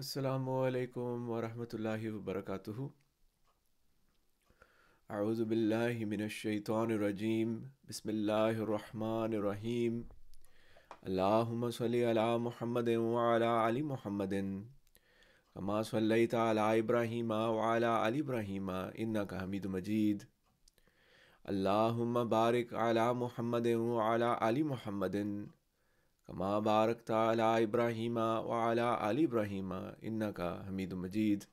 अल्लाम वरहमल वबरक आउज़बिल्लिमिनशैतरजीम बसमीम अल्लाम सला महमद वाली महमदिन अमा सल वाला अली इब्राहीम मजीद अल्लाम बारिक आला महमद वाला महमदिन كما باركت على إبراهيم وعلى آل إبراهيم إنك حميد مجيد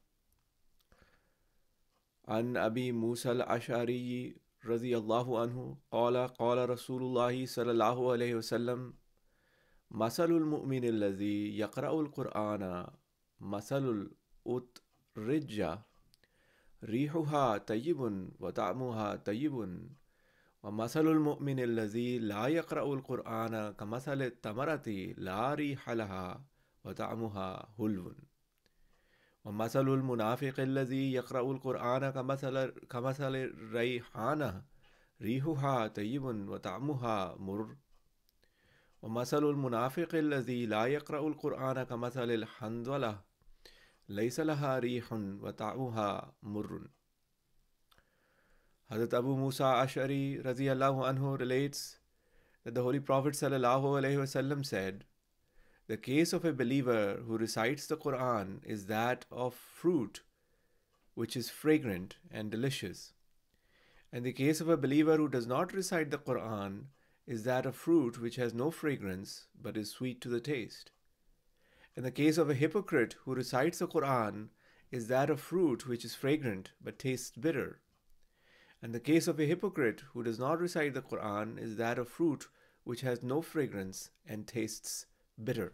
عن أبي موسى الأشعري رضي الله عنه قال قال رسول الله صلى الله عليه وسلم مثل المؤمن الذي يقرأ القرآن مثل الأطرجة ريحها طيب وطعمها طيب ومثل المؤمن الذي لا يقرأ القرآن كمثل التمرة لا ريح لها وطعمها هلو ومثل المنافق الذي يقرأ القرآن كمثل, كمثل الريحانة ريحها طيب وطعمها مر ومثل المنافق الذي لا يقرأ القرآن كمثل الحنظلة ليس لها ريح وطعمها مر Hazrat Abu Musa Ash'ari radiallahu anhu relates that the Holy Prophet sallallahu alaihi wasallam said, The case of a believer who recites the Quran is that of fruit which is fragrant and delicious. And the case of a believer who does not recite the Quran is that of fruit which has no fragrance but is sweet to the taste. And the case of a hypocrite who recites the Quran is that of fruit which is fragrant but tastes bitter. And the case of a hypocrite who does not recite the Quran is that of fruit which has no fragrance and tastes bitter.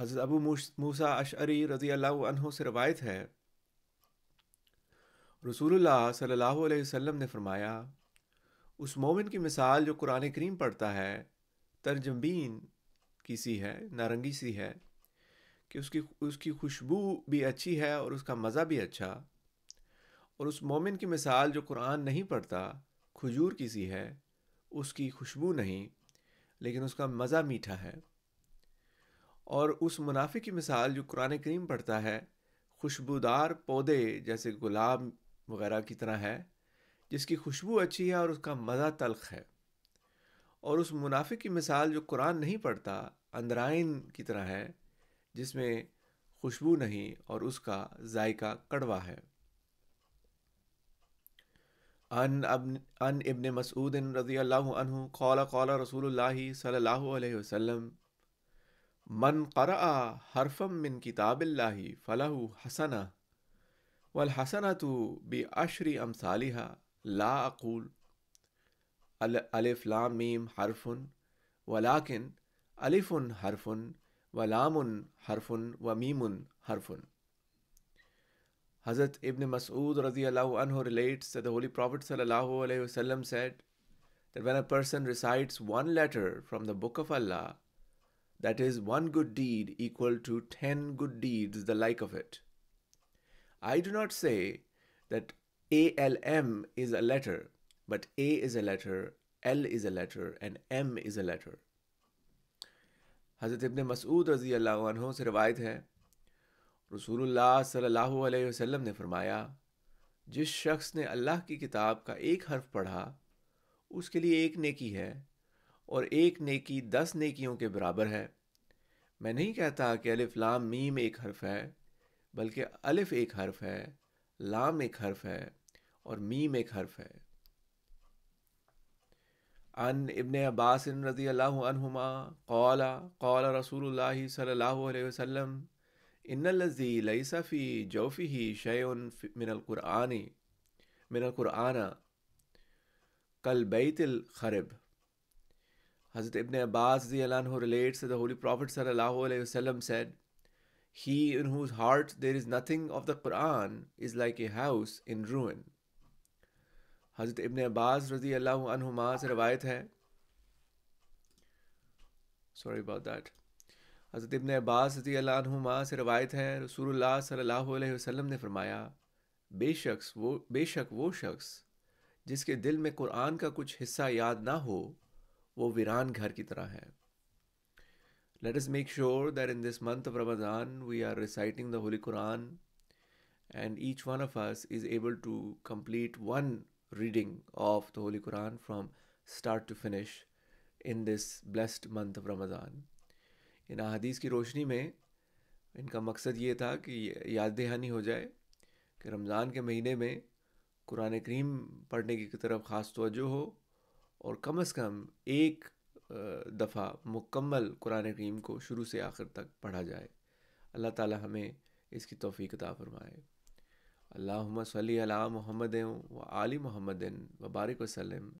हज़रत अबू मूसा अशअरी रज़ी अल्लाह अनहु से रवायत है रसूलुल्लाह सल्लल्लाहु अलैहि वसल्लम ने फरमाया उस मोमिन की मिसाल जो कुरान करीम पढ़ता है तरजमीन की सी है नारंगी सी है कि उसकी उसकी खुशबू भी अच्छी है और उसका मज़ा भी अच्छा और उस मोमिन की मिसाल जो कुरान नहीं पढ़ता खजूर की सी है उसकी खुशबू नहीं लेकिन उसका मज़ा मीठा है और उस मुनाफे की मिसाल जो कुरान करीम पढ़ता है खुशबूदार पौधे जैसे गुलाब वगैरह की तरह है जिसकी खुशबू अच्छी है और उसका मज़ा तलख है और उस मुनाफे की मिसाल जो कुरान नहीं पढ़ता अंदराइन की तरह है जिसमें खुशबू नहीं और उसका जायका कड़वा है अन अब अन इबन मसूद रजी अल्लाह खौला कौल रसूल सल्ला मन कर हरफम बिन किताबिल्ला फ़लाह हसन वल हसन तो बे अशरी अम सालिहा ला अकूल अलिफ़लाम मीम हरफुन वलाकिन अलिफ़ुन हरफुन वलामुन हरफुन व मीमुन हरफुन Hazrat Ibn Mas'ud anhu relates that the Holy Prophet وسلم, said that when a person recites one letter from the Book of Allah, that is one good deed equal to ten good deeds, the like of it. I do not say that ALM is a letter, but A is a letter, L is a letter, and M is a letter. Hazrat Ibn Mas'ud anhu से रसूलुल्लाह सल्लल्लाहु अलैहि वसल्लम ने फरमाया जिस शख्स ने अल्लाह की किताब का एक हर्फ पढ़ा उसके लिए एक नेकी है और एक नेकी दस नेकियों के बराबर है मैं नहीं कहता कि अलिफ लाम मीम एक हर्फ है बल्कि अलिफ एक हर्फ है लाम एक हर्फ है और मीम एक हर्फ है अन इबन अब्बास रजी अल्लाह कौला कौला रसूल सल्लल्लाहु अलैहि वसल्लम इन्नजी लईसाफ़ी जोफ़ी शयन मिनकुरानी मिनकुराना कल बैतिल खरब Hazrat Ibn Abbas anhu relates that the Holy Prophet وسلم, said, He in whose heart there is nothing of the Quran is like a house in ruin. Hazrat Ibn Abbas anhu se riwayat hai. Sorry about that. हज़रत इबन अब्बास रजी अल्लाहुमा से रवायत है रसूलुल्लाह सल्लल्लाहु अलैहि वसल्लम ने फरमाया बेशक वो बेशक वो शख्स जिसके दिल में कुरान का कुछ हिस्सा याद ना हो वो वीरान घर की तरह है let us make sure that in this month of Ramzan we are reciting the holy Quran and each one of us is able to complete one reading of the holy Quran from start to finish in this blessed month of Ramzan इन अदीस की रोशनी में इनका मकसद ये था कि याद दहानी हो जाए कि रमज़ान के महीने में कुरान करीम पढ़ने की तरफ ख़ास तोजो हो और कम अज़ कम एक दफ़ा मुकम्मल कुरान करीम को शुरू से आखिर तक पढ़ा जाए अल्लाह ताला हमें इसकी तोफ़ी अता फ़रमाए अल्लाम सली अला मोहम्मद व आली मोहम्मद वबारक वसलम